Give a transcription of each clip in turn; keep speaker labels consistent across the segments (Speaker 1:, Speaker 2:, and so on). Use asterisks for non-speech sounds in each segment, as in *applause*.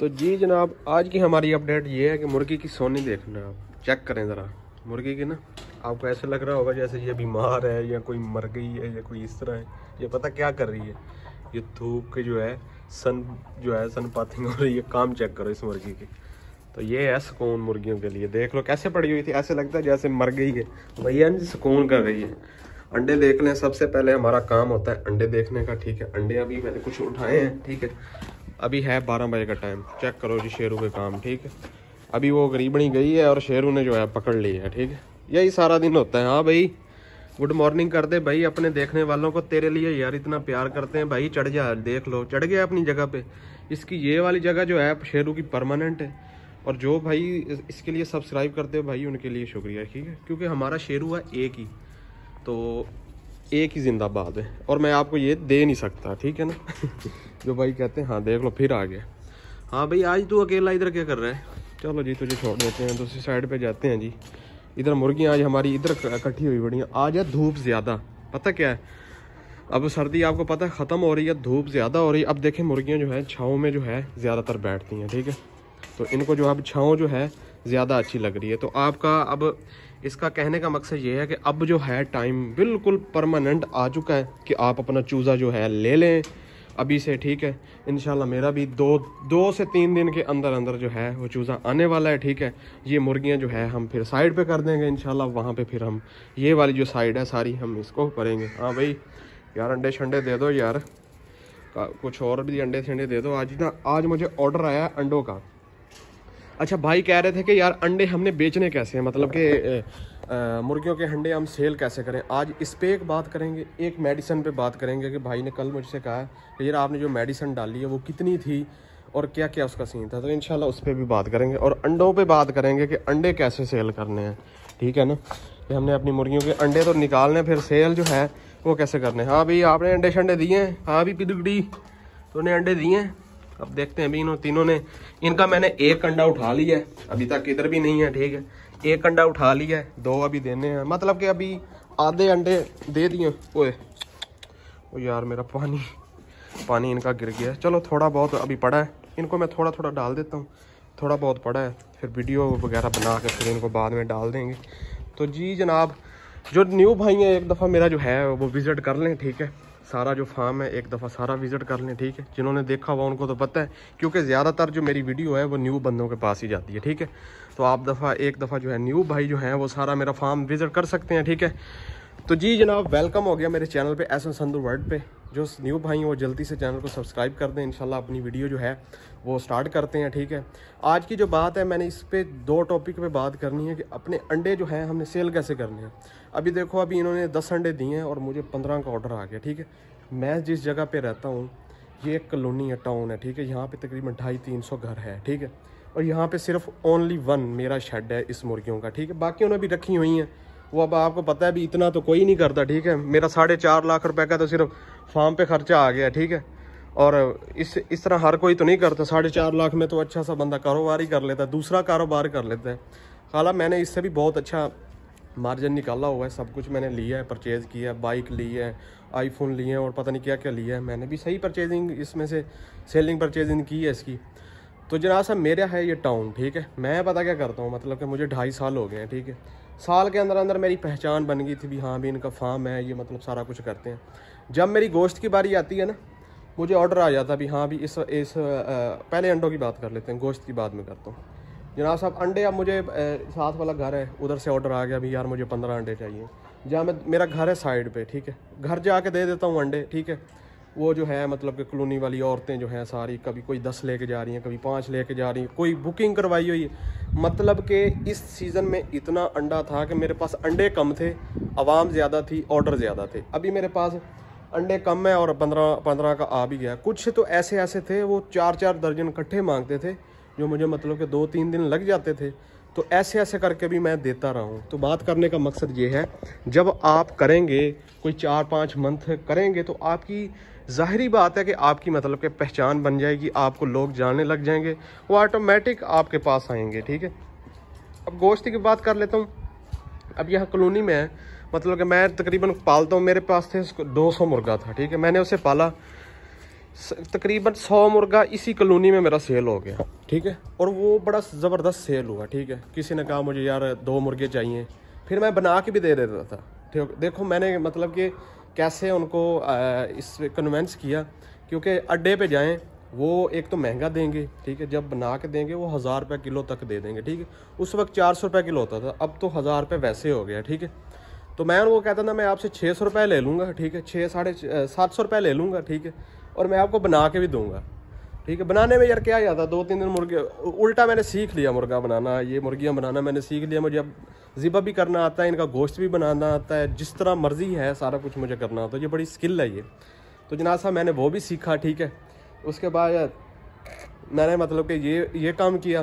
Speaker 1: तो जी जनाब आज की हमारी अपडेट ये है कि मुर्गी की सोनी देखना आप चेक करें ज़रा मुर्गी की ना आपको ऐसे लग रहा होगा जैसे ये बीमार है या कोई मर गई है या कोई इस तरह है ये पता क्या कर रही है ये धूप के जो है सन जो है सन पाथिंग हो रही है काम चेक करो इस मुर्गी की तो ये है सुकून मुर्गियों के लिए देख लो कैसे पड़ी हुई थी ऐसे लगता है जैसे मर गई है भैया जी सुकून कर रही है अंडे देख लें सबसे पहले हमारा काम होता है अंडे देखने का ठीक है अंडे अभी मैंने कुछ उठाए हैं ठीक है अभी है बारह बजे का टाइम चेक करो जी शेरू के काम ठीक है अभी वो गरीबणी गई है और शेरू ने जो है पकड़ ली है ठीक है यही सारा दिन होता है हाँ भाई गुड मॉर्निंग कर दे भाई अपने देखने वालों को तेरे लिए यार इतना प्यार करते हैं भाई चढ़ जा देख लो चढ़ गया अपनी जगह पे इसकी ये वाली जगह जो है शेरू की परमानेंट है और जो भाई इसके लिए सब्सक्राइब करते हो भाई उनके लिए शुक्रिया ठीक है क्योंकि हमारा शेरू है एक ही तो एक ही जिंदाबाद है और मैं आपको ये दे नहीं सकता ठीक है ना *laughs* जो भाई कहते हैं हाँ देख लो फिर आ गया हाँ भाई आज तू अकेला इधर क्या कर रहा है चलो जी तुझे छोड़ देते हैं दूसरी तो साइड पे जाते हैं जी इधर मुर्गियाँ आज हमारी इधर इकट्ठी हुई बड़ी आज है धूप ज़्यादा पता क्या है अब सर्दी आपको पता है ख़त्म हो रही है धूप ज़्यादा हो रही है अब देखें मुर्गियाँ जो है छाँव में जो है ज़्यादातर बैठती हैं ठीक है तो इनको जो अब छाँव जो है ज़्यादा अच्छी लग रही है तो आपका अब इसका कहने का मकसद ये है कि अब जो है टाइम बिल्कुल परमानेंट आ चुका है कि आप अपना चूज़ा जो है ले लें अभी से ठीक है इन मेरा भी दो दो से तीन दिन के अंदर अंदर जो है वो चूज़ा आने वाला है ठीक है ये मुर्गियाँ जो है हम फिर साइड पे कर देंगे इन वहाँ पे फिर हम ये वाली जो साइड है सारी हम इसको करेंगे हाँ भाई यार अंडे शंडे दे दो यार कुछ और भी अंडे शंडे दे दो आज ना आज मुझे ऑर्डर आया अंडों का अच्छा भाई कह रहे थे कि यार अंडे हमने बेचने कैसे हैं मतलब कि मुर्गियों के अंडे हम सेल कैसे करें आज इस पर एक बात करेंगे एक मेडिसन पे बात करेंगे कि भाई ने कल मुझसे कहा कि यार आपने जो मेडिसन डाली है वो कितनी थी और क्या क्या उसका सीन था तो इन उस पर भी बात करेंगे और अंडों पर बात करेंगे कि अंडे कैसे सेल करने हैं ठीक है ना कि हमने अपनी मुर्गियों के अंडे तो निकालने फिर सेल जो है वो कैसे करने हाँ भाई आपने अंडे शंडे दिए हैं हाँ भाई पिदुगड़ी उन्हें अंडे दिए हैं अब देखते हैं अभी इन्होंने तीनों ने इनका मैंने एक अंडा उठा लिया है अभी तक इधर भी नहीं है ठीक है एक अंडा उठा लिया है दो अभी देने हैं मतलब कि अभी आधे अंडे दे दिए ओए ओ यार मेरा पानी पानी इनका गिर गया चलो थोड़ा बहुत अभी पड़ा है इनको मैं थोड़ा थोड़ा डाल देता हूँ थोड़ा बहुत पड़ा है फिर वीडियो वगैरह बना के फिर इनको बाद में डाल देंगे तो जी जनाब जो न्यू भाई हैं एक दफ़ा मेरा जो है वो विज़िट कर लें ठीक है सारा जो फार्म है एक दफ़ा सारा विज़िट कर लें ठीक है जिन्होंने देखा हुआ उनको तो पता है क्योंकि ज़्यादातर जो मेरी वीडियो है वो न्यू बंदों के पास ही जाती है ठीक है तो आप दफ़ा एक दफ़ा जो है न्यू भाई जो है वो सारा मेरा फार्म विज़िट कर सकते हैं ठीक है तो जी जनाब वेलकम हो गया मेरे चैनल पे एस एन संधु वर्ल्ड पे जो न्यू भाई हैं वो जल्दी से चैनल को सब्सक्राइब कर दें इंशाल्लाह अपनी वीडियो जो है वो स्टार्ट करते हैं ठीक है आज की जो बात है मैंने इस पर दो टॉपिक पे बात करनी है कि अपने अंडे जो हैं हमने सेल कैसे करने हैं अभी देखो अभी इन्होंने दस अंडे दिए हैं और मुझे पंद्रह का ऑर्डर आ गया ठीक है मैं जिस जगह पर रहता हूँ ये एक कलोनी है टाउन है ठीक है यहाँ पर तकरीबन ढाई तीन सौ घर है ठीक है और यहाँ पर सिर्फ ओनली वन मेरा शेड है इस मुर्गियों का ठीक है बाकी उन्होंने भी रखी हुई हैं वो अब आपको पता है भी इतना तो कोई नहीं करता ठीक है मेरा साढ़े चार लाख रुपए का तो सिर्फ फार्म पे खर्चा आ गया ठीक है और इस इस तरह हर कोई तो नहीं करता साढ़े चार लाख में तो अच्छा सा बंदा कारोबार ही कर लेता है दूसरा कारोबार कर लेता है खाला मैंने इससे भी बहुत अच्छा मार्जिन निकाला हुआ है सब कुछ मैंने लिया है परचेज़ किया है बाइक ली है आईफोन लिए हैं और पता नहीं क्या क्या लिया है मैंने भी सही परचेजिंग इसमें से सेलिंग परचेजिंग की है इसकी तो जनाब साहब मेरा है ये टाउन ठीक है मैं पता क्या करता हूँ मतलब कि मुझे ढाई साल हो गए हैं ठीक है साल के अंदर अंदर मेरी पहचान बन गई थी भी हाँ भी इनका फार्म है ये मतलब सारा कुछ करते हैं जब मेरी गोश्त की बारी आती है ना मुझे ऑर्डर आ जाता भी हाँ भी इस इस आ, पहले अंडों की बात कर लेते हैं गोश्त की बात में करता हूँ जनाब साहब अंडे अब मुझे साथ वाला घर है उधर से ऑर्डर आ गया अभी यार मुझे पंद्रह अंडे चाहिए जहाँ मैं मेरा घर है साइड पे ठीक है घर जा दे देता हूँ अंडे ठीक है वो जो है मतलब कि कलोनी वाली औरतें जो हैं सारी कभी कोई दस लेके जा रही हैं कभी पाँच लेके जा रही हैं कोई बुकिंग करवाई हुई मतलब कि इस सीज़न में इतना अंडा था कि मेरे पास अंडे कम थे आवाम ज़्यादा थी ऑर्डर ज़्यादा थे अभी मेरे पास अंडे कम है और पंद्रह पंद्रह का आ भी गया कुछ तो ऐसे ऐसे थे वो चार चार दर्जन इकट्ठे मांगते थे जो मुझे मतलब कि दो तीन दिन लग जाते थे तो ऐसे ऐसे करके भी मैं देता रहा हूँ तो बात करने का मकसद ये है जब आप करेंगे कोई चार पाँच मंथ करेंगे तो आपकी ज़ाहरी बात है कि आपकी मतलब कि पहचान बन जाएगी आपको लोग जानने लग जाएंगे वो ऑटोमेटिक आपके पास आएंगे ठीक है अब गोश्त की बात कर लेता हूँ अब यहाँ कलोनी में है मतलब कि मैं तकरीबन पालता हूँ मेरे पास थे दो सौ मुर्गा था ठीक है मैंने उसे पाला तकरीबन सौ मुर्गा इसी कलोनी में मेरा सेल हो गया ठीक है और वो बड़ा ज़बरदस्त सेल हुआ ठीक है किसी ने कहा मुझे यार दो मुर्गे चाहिए फिर मैं बना के भी दे देता था ठीक देखो मैंने मतलब कि कैसे उनको इस कन्वेंस किया क्योंकि अड्डे पे जाएं वो एक तो महंगा देंगे ठीक है जब बना के देंगे वो हज़ार रुपये किलो तक दे देंगे ठीक है उस वक्त चार सौ रुपये किलो होता था अब तो हज़ार रुपये वैसे हो गया ठीक है तो मैं उनको कहता था मैं आपसे छः सौ रुपये ले लूँगा ठीक है छः साढ़े सात सौ रुपये ले लूँगा ठीक है और मैं आपको बना के भी दूँगा ठीक है बनाने में यार क्या आता दो तीन दिन मुर्गे उल्टा मैंने सीख लिया मुर्गा बनाना ये मुर्गियाँ बनाना मैंने सीख लिया मुझे अब ज़िबा भी करना आता है इनका गोश्त भी बनाना आता है जिस तरह मर्ज़ी है सारा कुछ मुझे करना आता है ये बड़ी स्किल है ये तो जनाब साहब मैंने वो भी सीखा ठीक है उसके बाद मैंने मतलब कि ये ये काम किया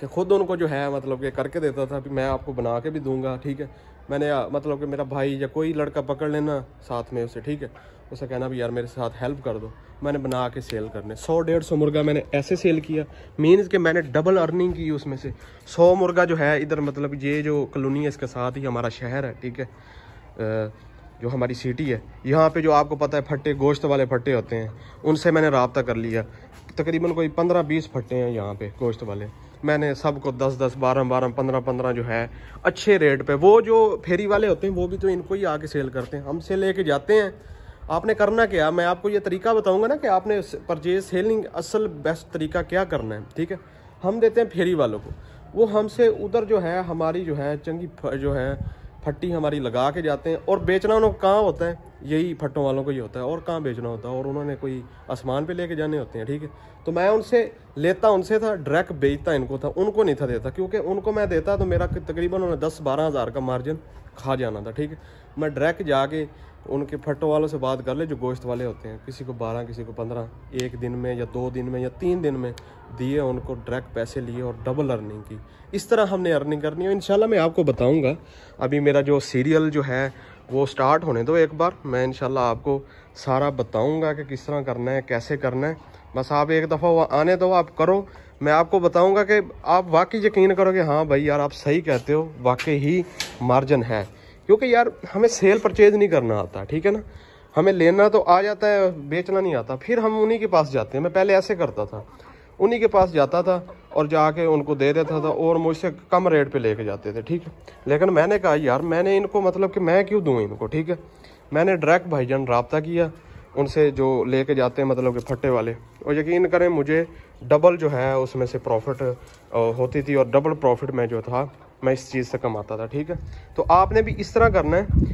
Speaker 1: कि खुद उनको जो है मतलब कि करके देता था कि मैं आपको बना के भी दूंगा ठीक है मैंने मतलब कि मेरा भाई या कोई लड़का पकड़ लेना साथ में उसे ठीक है उसे कहना भी यार मेरे साथ हेल्प कर दो मैंने बना के सेल करने सौ डेढ़ सौ मुर्गा मैंने ऐसे सेल किया मीन्स कि मैंने डबल अर्निंग की उसमें से सौ मुर्गा जो है इधर मतलब ये जो कलोनी है इसके साथ ही हमारा शहर है ठीक है जो हमारी सिटी है यहाँ पे जो आपको पता है फट्टे गोश्त वाले फट्टे होते हैं उनसे मैंने रबता कर लिया तकरीबन कोई पंद्रह बीस फट्टे हैं यहाँ पे गोश्त वाले मैंने सबको दस दस बारह बारह पंद्रह पंद्रह जो है अच्छे रेट पे वो जो फेरी वाले होते हैं वो भी तो इनको ही आके सेल करते हैं हमसे लेके जाते हैं आपने करना क्या मैं आपको ये तरीका बताऊंगा ना कि आपने परचेज सेलिंग असल बेस्ट तरीका क्या करना है ठीक है हम देते हैं फेरी वालों को वो हमसे उधर जो है हमारी जो है चंगी जो है फट्टी हमारी लगा के जाते हैं और बेचना उनको कहाँ होता है यही फट्टों वालों को ही होता है और कहाँ बेचना होता है और उन्होंने कोई आसमान पे लेके जाने होते हैं ठीक है तो मैं उनसे लेता उनसे था डायरेक्ट बेचता इनको था उनको नहीं था देता क्योंकि उनको मैं देता तो मेरा तकरीबन उन्होंने दस बारह हज़ार का मार्जिन खा जाना था ठीक है मैं डायरेक्ट जाके उनके फट्टों वालों से बात कर ले जो गोश्त वाले होते हैं किसी को बारह किसी को पंद्रह एक दिन में या दो दिन में या तीन दिन में दिए उनको डायरेक्ट पैसे लिए और डबल अर्निंग की इस तरह हमने अर्निंग करनी है इन मैं आपको बताऊँगा अभी मेरा जो सीरियल जो है वो स्टार्ट होने दो एक बार मैं इन आपको सारा बताऊंगा कि किस तरह करना है कैसे करना है बस आप एक दफ़ा आने दो आप करो मैं आपको बताऊंगा कि आप वाकई यकीन करो कि हाँ भाई यार आप सही कहते हो वाकई ही मार्जिन है क्योंकि यार हमें सेल परचेज नहीं करना आता ठीक है ना हमें लेना तो आ जाता है बेचना नहीं आता फिर हम उन्हीं के पास जाते हैं मैं पहले ऐसे करता था उन्हीं के पास जाता था और जाके उनको दे देता था और मुझसे कम रेट पे लेके जाते थे ठीक है लेकिन मैंने कहा यार मैंने इनको मतलब कि मैं क्यों दूँ इनको ठीक है मैंने डायरेक्ट भाईजान रबता किया उनसे जो लेके जाते हैं मतलब कि फट्टे वाले और यकीन करें मुझे डबल जो है उसमें से प्रॉफिट होती थी और डबल प्रॉफिट में जो था मैं इस चीज़ से कमाता था ठीक है तो आपने भी इस तरह करना है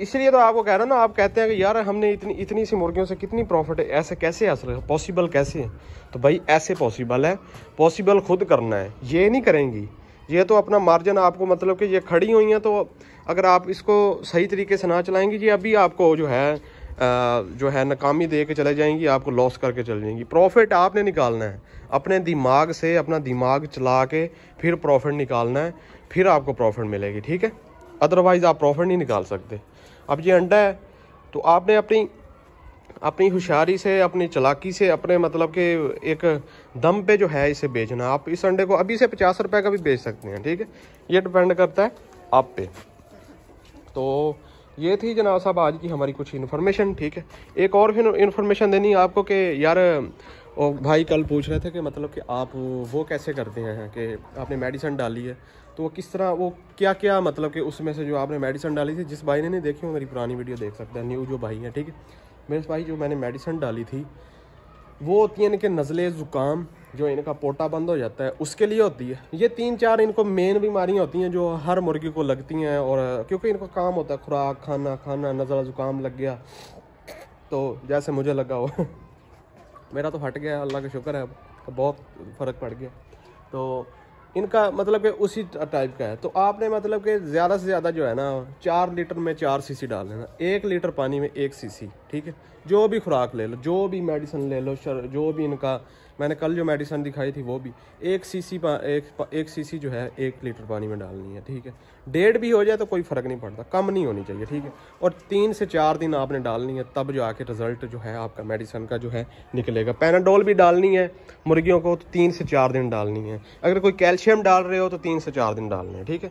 Speaker 1: इसलिए तो आपको कह रहा ना आप कहते हैं कि यार हमने इतनी इतनी सी मुर्गियों से कितनी प्रॉफिट है ऐसे कैसे हासिल पॉसिबल कैसे है तो भाई ऐसे पॉसिबल है पॉसिबल खुद करना है ये नहीं करेंगी ये तो अपना मार्जिन आपको मतलब कि ये खड़ी हुई हैं तो अगर आप इसको सही तरीके से ना चलाएंगी ये अभी आपको जो है जो है नाकामी दे के चले जाएंगी आपको लॉस करके चले जाएंगी प्रॉफिट आपने निकालना है अपने दिमाग से अपना दिमाग चला के फिर प्रॉफिट निकालना है फिर आपको प्रॉफिट मिलेगी ठीक है अदरवाइज़ आप प्रॉफिट नहीं निकाल सकते अब ये अंडा है तो आपने अपनी अपनी होशियारी से अपनी चलाकी से अपने मतलब के एक दम पे जो है इसे बेचना आप इस अंडे को अभी से पचास रुपए का भी बेच सकते हैं ठीक है ये डिपेंड करता है आप पे तो ये थी जनाब साहब आज की हमारी कुछ इन्फॉर्मेशन ठीक है एक और फिर इन्फॉर्मेशन देनी आपको कि यार ओ भाई कल पूछ रहे थे कि मतलब कि आप वो कैसे करते हैं कि आपने मेडिसन डाली है तो वो किस तरह वो क्या क्या मतलब कि उसमें से जो आपने मेडिसन डाली थी जिस भाई ने नहीं देखी वो मेरी पुरानी वीडियो देख सकता है न्यू जो भाई है ठीक है मेरे भाई जो मैंने मेडिसन डाली थी वो होती है इनके नज़ले ज़ुकाम जो इनका पोटा बंद हो जाता है उसके लिए होती है ये तीन चार इनको मेन बीमारियाँ होती हैं जो हर मुर्गी को लगती हैं और क्योंकि इनको काम होता है खुराक खाना खाना नज़ला ज़ुकाम लग गया तो जैसे मुझे लगा हो *laughs* मेरा तो हट गया अल्लाह का शुक्र है बहुत फ़र्क पड़ गया तो इनका मतलब कि उसी टाइप का है तो आपने मतलब कि ज़्यादा से ज़्यादा जो है ना चार लीटर में चार सीसी डाल लेना एक लीटर पानी में एक सीसी ठीक है जो भी खुराक ले लो जो भी मेडिसिन ले लो जो भी इनका मैंने कल जो मेडिसन दिखाई थी वो भी एक सीसी एक एक सीसी जो है एक लीटर पानी में डालनी है ठीक है डेढ़ भी हो जाए तो कोई फ़र्क नहीं पड़ता कम नहीं होनी चाहिए ठीक है और तीन से चार दिन आपने डालनी है तब जो आके रिज़ल्ट जो है आपका मेडिसन का जो है निकलेगा पैनाडोल भी डालनी है मुर्गियों को तो तीन से चार दिन डालनी है अगर कोई कैल्शियम डाल रहे हो तो तीन से चार दिन डालने हैं ठीक है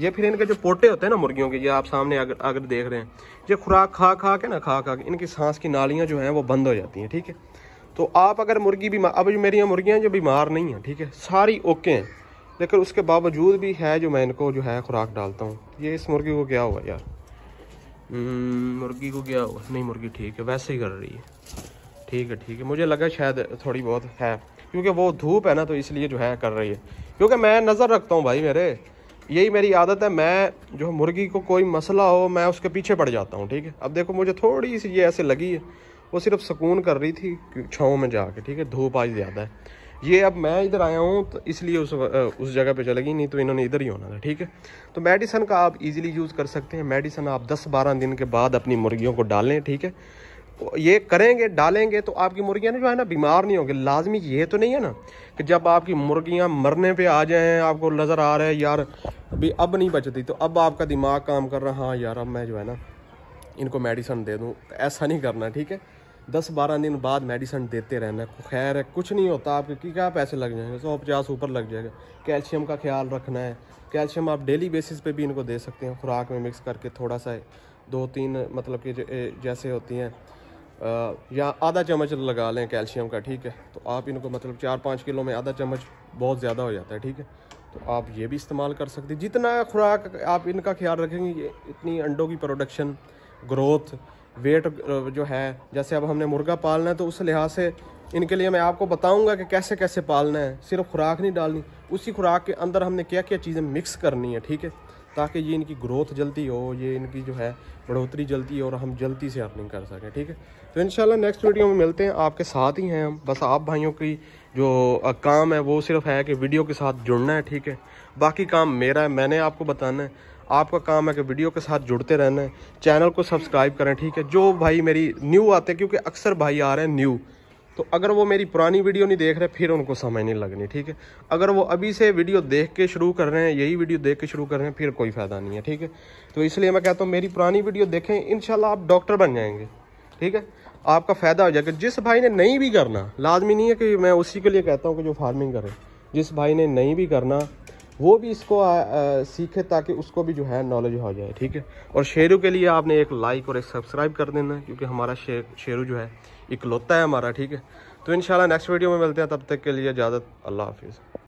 Speaker 1: ये फिर इनके जो पोटे होते हैं ना मुर्गियों के ये आप सामने अगर अगर देख रहे हैं ये खुराक खा खा के ना खा खा के इनकी सांस की नालियाँ जो हैं वो बंद हो जाती हैं ठीक है तो आप अगर मुर्गी बीमार अब जो मेरी मुर्गियाँ जो बीमार नहीं हैं ठीक है सारी ओके हैं लेकिन उसके बावजूद भी है जो मैं इनको जो है खुराक डालता हूँ ये इस मुर्गी को क्या हुआ यार हम्म, मुर्गी को क्या हुआ नहीं मुर्गी ठीक है वैसे ही कर रही है ठीक है ठीक है मुझे लगा शायद थोड़ी बहुत है क्योंकि वो धूप है ना तो इसलिए जो है कर रही है क्योंकि मैं नज़र रखता हूँ भाई मेरे यही मेरी आदत है मैं जो मुर्गी को कोई मसला हो मैं उसके पीछे पड़ जाता हूँ ठीक है अब देखो मुझे थोड़ी सी ये ऐसे लगी है वो सिर्फ सुकून कर रही थी छाँव में जाके ठीक है धूप आज ज़्यादा है ये अब मैं इधर आया हूँ तो इसलिए उस उस जगह पे चलेगी नहीं तो इन्होंने इधर ही होना था ठीक है तो मेडिसन का आप इजीली यूज़ कर सकते हैं मेडिसन आप 10-12 दिन के बाद अपनी मुर्गियों को डालें ठीक है ये करेंगे डालेंगे तो आपकी मुर्गियाँ ना जो है ना बीमार नहीं होंगी लाजमी ये तो नहीं है ना कि जब आपकी मुर्गियाँ मरने पर आ जाएँ आपको नज़र आ रहा है यार अभी अब नहीं बचती तो अब आपका दिमाग काम कर रहा हाँ यार अब मैं जो है ना इनको मेडिसन दे दूँ ऐसा नहीं करना ठीक है दस बारह दिन बाद मेडिसन देते रहना खैर है कुछ नहीं होता आपके कि क्या पैसे लग जाएंगे सौ पचास ऊपर लग जाएगा कैल्शियम का ख्याल रखना है कैल्शियम आप डेली बेसिस पे भी इनको दे सकते हैं खुराक में मिक्स करके थोड़ा सा दो तीन मतलब कि जैसे होती हैं या आधा चम्मच लगा लें कैल्शियम का ठीक है तो आप इनको मतलब चार पाँच किलो में आधा चम्मच बहुत ज़्यादा हो जाता है ठीक है तो आप ये भी इस्तेमाल कर सकते जितना खुराक आप इनका ख्याल रखेंगे इतनी अंडों की प्रोडक्शन ग्रोथ वेट जो है जैसे अब हमने मुर्गा पालना है तो उस लिहाज से इनके लिए मैं आपको बताऊंगा कि कैसे कैसे पालना है सिर्फ खुराक नहीं डालनी उसी खुराक के अंदर हमने क्या क्या चीज़ें मिक्स करनी है ठीक है ताकि ये इनकी ग्रोथ जल्दी हो ये इनकी जो है बढ़ोतरी जल्दी हो और हम जल्दी से अर्निंग कर सकें ठीक है तो इन नेक्स्ट वीडियो में मिलते हैं आपके साथ ही हैं हम बस आप भाइयों की जो काम है वो सिर्फ है कि वीडियो के साथ जुड़ना है ठीक है बाकी काम मेरा है मैंने आपको बताना है आपका काम है कि वीडियो के साथ जुड़ते रहना है चैनल को सब्सक्राइब करें ठीक है जो भाई मेरी न्यू आते हैं क्योंकि अक्सर भाई आ रहे हैं न्यू तो अगर वो मेरी पुरानी वीडियो नहीं देख रहे फिर उनको समझ नहीं लगनी ठीक है अगर वो अभी से वीडियो देख के शुरू कर रहे हैं यही वीडियो देख के शुरू कर रहे हैं फिर कोई फ़ायदा नहीं है ठीक है तो इसलिए मैं कहता हूँ मेरी पुरानी वीडियो देखें इन आप डॉक्टर बन जाएंगे ठीक है आपका फ़ायदा हो जाएगा जिस भाई ने नहीं भी करना लाजमी नहीं है कि मैं उसी के लिए कहता हूँ कि जो फार्मिंग करें जिस भाई ने नहीं भी करना वो भी इसको आ, आ, सीखे ताकि उसको भी जो है नॉलेज हो जाए ठीक है और शेरू के लिए आपने एक लाइक और एक सब्सक्राइब कर देना क्योंकि हमारा शेर शेरू जो है इकलौता है हमारा ठीक है तो इन नेक्स्ट वीडियो में मिलते हैं तब तक के लिए इजाज़त अल्लाह हाफिज़